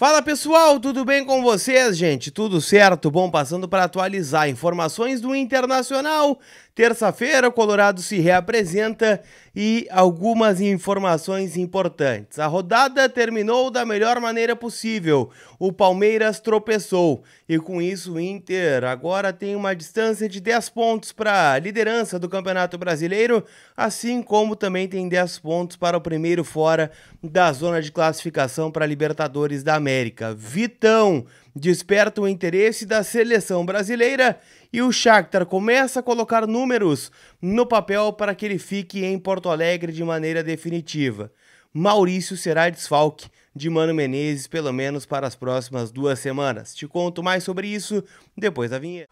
Fala pessoal, tudo bem com vocês, gente? Tudo certo? Bom, passando para atualizar informações do Internacional. Terça-feira, o Colorado se reapresenta e algumas informações importantes. A rodada terminou da melhor maneira possível. O Palmeiras tropeçou e com isso o Inter agora tem uma distância de 10 pontos para a liderança do Campeonato Brasileiro, assim como também tem 10 pontos para o primeiro fora da zona de classificação para a Libertadores da América. Vitão desperta o interesse da seleção brasileira e o Shakhtar começa a colocar números no papel para que ele fique em Porto Alegre de maneira definitiva. Maurício será desfalque de Mano Menezes pelo menos para as próximas duas semanas. Te conto mais sobre isso depois da vinheta.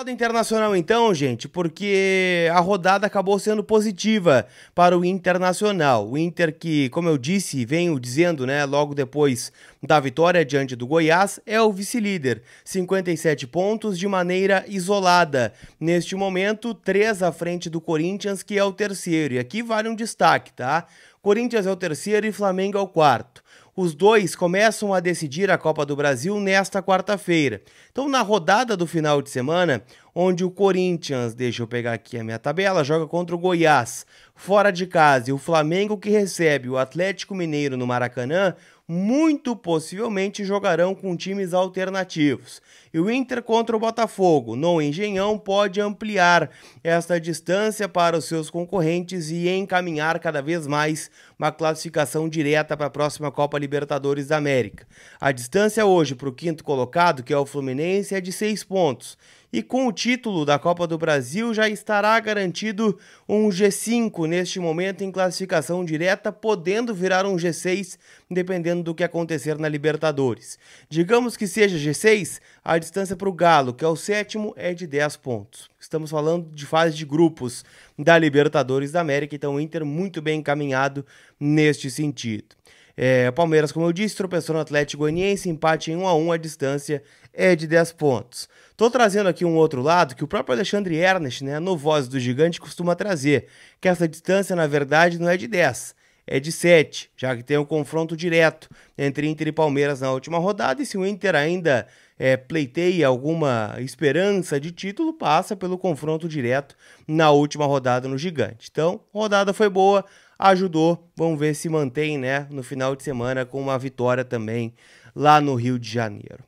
falar do Internacional então, gente, porque a rodada acabou sendo positiva para o Internacional. O Inter que, como eu disse, venho dizendo, né, logo depois da vitória diante do Goiás, é o vice-líder, 57 pontos de maneira isolada. Neste momento, três à frente do Corinthians, que é o terceiro. E aqui vale um destaque, tá? Corinthians é o terceiro e Flamengo é o quarto. Os dois começam a decidir a Copa do Brasil nesta quarta-feira. Então, na rodada do final de semana, onde o Corinthians, deixa eu pegar aqui a minha tabela, joga contra o Goiás. Fora de casa, e o Flamengo que recebe o Atlético Mineiro no Maracanã, muito possivelmente jogarão com times alternativos. E o Inter contra o Botafogo, no Engenhão, pode ampliar esta distância para os seus concorrentes e encaminhar cada vez mais uma classificação direta para a próxima Copa Libertadores da América. A distância hoje para o quinto colocado, que é o Fluminense, é de seis pontos e com o título da Copa do Brasil já estará garantido um G5 neste momento em classificação direta, podendo virar um G6 dependendo do que acontecer na Libertadores. Digamos que seja G6, a distância para o Galo, que é o sétimo, é de 10 pontos. Estamos falando de fase de grupos da Libertadores da América, então o Inter muito bem encaminhado neste sentido. É, Palmeiras, como eu disse, tropeçou no Atlético Goianiense, empate em 1 a 1 a distância é de 10 pontos. Tô trazendo aqui um outro lado que o próprio Alexandre Ernest, né, no Voz do Gigante, costuma trazer, que essa distância, na verdade, não é de 10, é de 7, já que tem um confronto direto entre Inter e Palmeiras na última rodada. E se o Inter ainda é, pleiteia alguma esperança de título, passa pelo confronto direto na última rodada no Gigante. Então, rodada foi boa, ajudou. Vamos ver se mantém né, no final de semana com uma vitória também lá no Rio de Janeiro.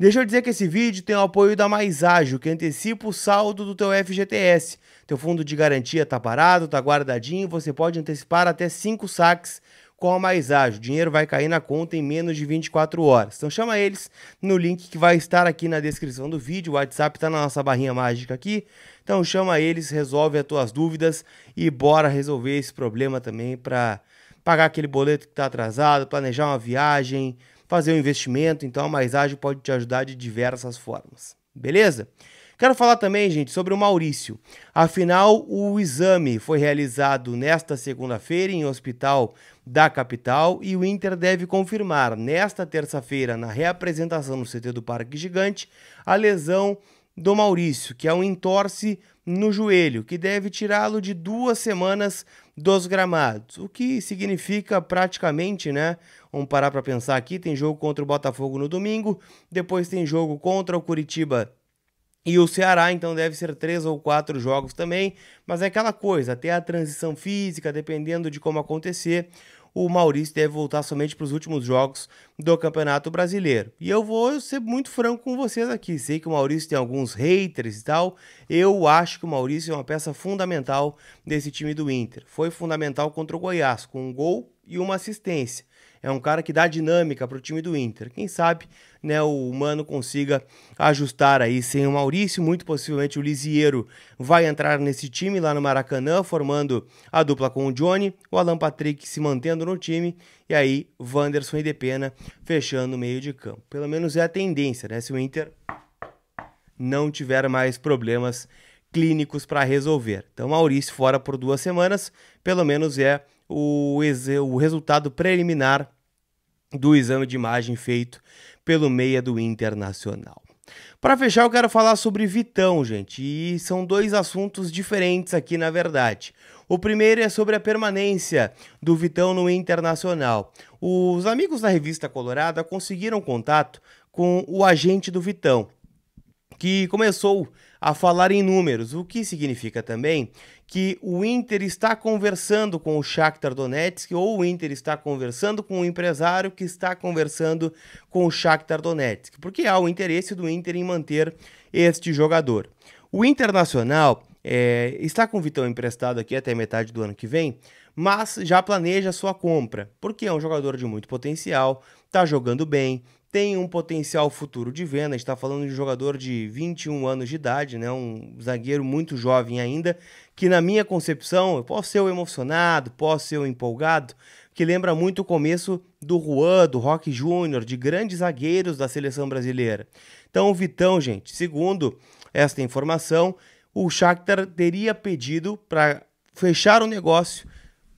Deixa eu dizer que esse vídeo tem o apoio da Mais Ágil, que antecipa o saldo do teu FGTS. Teu fundo de garantia tá parado, tá guardadinho, você pode antecipar até 5 saques com a Mais Ágil. O dinheiro vai cair na conta em menos de 24 horas. Então chama eles no link que vai estar aqui na descrição do vídeo. O WhatsApp tá na nossa barrinha mágica aqui. Então chama eles, resolve as tuas dúvidas e bora resolver esse problema também para pagar aquele boleto que tá atrasado, planejar uma viagem, fazer um investimento, então a Mais Ágil pode te ajudar de diversas formas. Beleza? Quero falar também, gente, sobre o Maurício. Afinal, o exame foi realizado nesta segunda-feira em hospital da capital e o Inter deve confirmar nesta terça-feira, na reapresentação no CT do Parque Gigante, a lesão do Maurício, que é um entorce no joelho, que deve tirá-lo de duas semanas dos gramados, o que significa praticamente, né? Vamos parar para pensar aqui: tem jogo contra o Botafogo no domingo, depois tem jogo contra o Curitiba e o Ceará, então, deve ser três ou quatro jogos também, mas é aquela coisa, até a transição física, dependendo de como acontecer, o Maurício deve voltar somente para os últimos jogos do Campeonato Brasileiro. E eu vou ser muito franco com vocês aqui. Sei que o Maurício tem alguns haters e tal. Eu acho que o Maurício é uma peça fundamental desse time do Inter. Foi fundamental contra o Goiás, com um gol e uma assistência. É um cara que dá dinâmica para o time do Inter. Quem sabe né, o Mano consiga ajustar aí sem o Maurício. Muito possivelmente o Lisiero vai entrar nesse time lá no Maracanã, formando a dupla com o Johnny, o Alan Patrick se mantendo no time, e aí Wanderson e Depena fechando o meio de campo. Pelo menos é a tendência, né? Se o Inter não tiver mais problemas clínicos para resolver. Então, Maurício fora por duas semanas, pelo menos é o, o resultado preliminar do exame de imagem feito pelo meia do Internacional. Para fechar, eu quero falar sobre Vitão, gente, e são dois assuntos diferentes aqui, na verdade. O primeiro é sobre a permanência do Vitão no Internacional. Os amigos da revista Colorada conseguiram contato com o agente do Vitão, que começou a falar em números, o que significa também que o Inter está conversando com o Shakhtar Donetsk ou o Inter está conversando com o empresário que está conversando com o Shakhtar Donetsk, porque há o interesse do Inter em manter este jogador. O Internacional é, está com o Vitão emprestado aqui até metade do ano que vem, mas já planeja sua compra, porque é um jogador de muito potencial, está jogando bem, tem um potencial futuro de venda. Está falando de um jogador de 21 anos de idade, né? Um zagueiro muito jovem ainda, que na minha concepção, eu posso ser o emocionado, posso ser o empolgado, que lembra muito o começo do Juan, do Rock Júnior, de grandes zagueiros da seleção brasileira. Então, o Vitão, gente, segundo esta informação, o Shakhtar teria pedido para fechar o negócio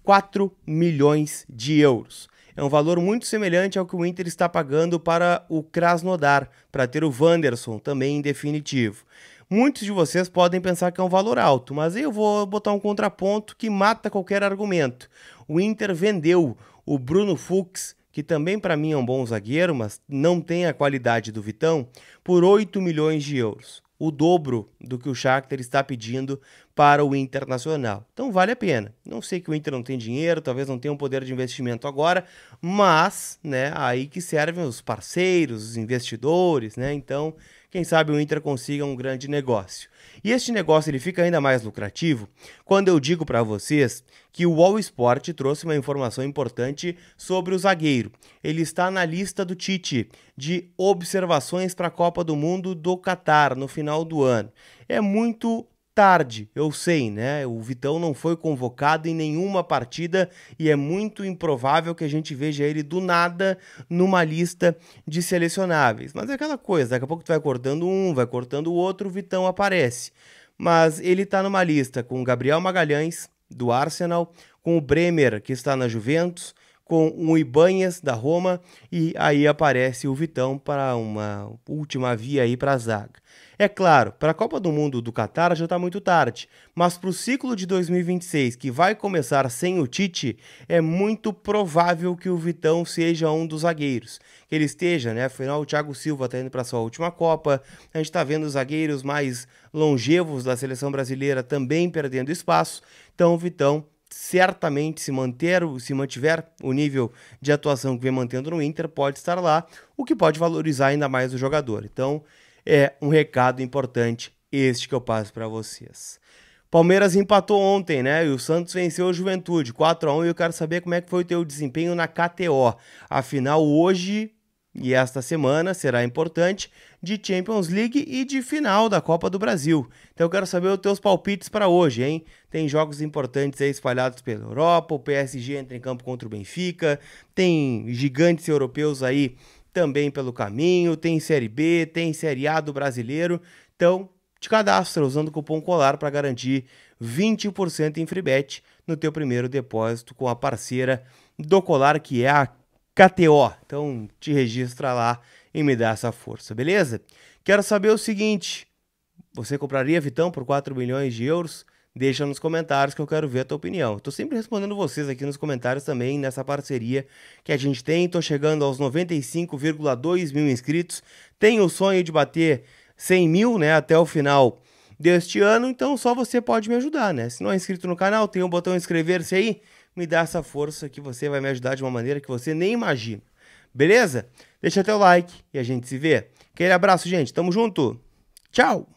4 milhões de euros é um valor muito semelhante ao que o Inter está pagando para o Krasnodar, para ter o Wanderson, também em definitivo. Muitos de vocês podem pensar que é um valor alto, mas eu vou botar um contraponto que mata qualquer argumento. O Inter vendeu o Bruno Fuchs, que também para mim é um bom zagueiro, mas não tem a qualidade do Vitão, por 8 milhões de euros, o dobro do que o Shakhtar está pedindo para o Internacional. Então vale a pena. Não sei que o Inter não tem dinheiro, talvez não tenha um poder de investimento agora, mas, né, aí que servem os parceiros, os investidores, né? Então, quem sabe o Inter consiga um grande negócio. E este negócio ele fica ainda mais lucrativo quando eu digo para vocês que o All Sport trouxe uma informação importante sobre o zagueiro. Ele está na lista do Tite de observações para a Copa do Mundo do Catar no final do ano. É muito tarde, eu sei, né? O Vitão não foi convocado em nenhuma partida e é muito improvável que a gente veja ele do nada numa lista de selecionáveis. Mas é aquela coisa, daqui a pouco tu vai cortando um, vai cortando o outro, o Vitão aparece. Mas ele tá numa lista com Gabriel Magalhães do Arsenal, com o Bremer que está na Juventus, com o Ibanhas da Roma e aí aparece o Vitão para uma última via aí para a zaga. É claro, para a Copa do Mundo do Catar já está muito tarde, mas para o ciclo de 2026, que vai começar sem o Tite, é muito provável que o Vitão seja um dos zagueiros. Que ele esteja, né? Afinal, o Thiago Silva está indo para sua última Copa, a gente está vendo os zagueiros mais longevos da seleção brasileira também perdendo espaço, então o Vitão certamente se manter, se mantiver o nível de atuação que vem mantendo no Inter, pode estar lá, o que pode valorizar ainda mais o jogador. Então, é um recado importante este que eu passo para vocês. Palmeiras empatou ontem, né? E o Santos venceu a Juventude 4 a 1 e eu quero saber como é que foi o teu desempenho na KTO. Afinal, hoje e esta semana será importante de Champions League e de final da Copa do Brasil. Então eu quero saber os teus palpites para hoje, hein? Tem jogos importantes aí espalhados pela Europa, o PSG entra em campo contra o Benfica, tem gigantes europeus aí também pelo caminho, tem Série B, tem Série A do brasileiro. Então, te cadastra usando o cupom COLAR para garantir 20% em bet no teu primeiro depósito com a parceira do Colar, que é a KTO. Então, te registra lá e me dá essa força, beleza? Quero saber o seguinte, você compraria Vitão por 4 milhões de euros? deixa nos comentários que eu quero ver a tua opinião. Estou sempre respondendo vocês aqui nos comentários também nessa parceria que a gente tem. Estou chegando aos 95,2 mil inscritos. Tenho o sonho de bater 100 mil né, até o final deste ano, então só você pode me ajudar, né? Se não é inscrito no canal, tem o um botão inscrever-se aí, me dá essa força que você vai me ajudar de uma maneira que você nem imagina. Beleza? Deixa teu like e a gente se vê. Aquele abraço, gente. Tamo junto. Tchau!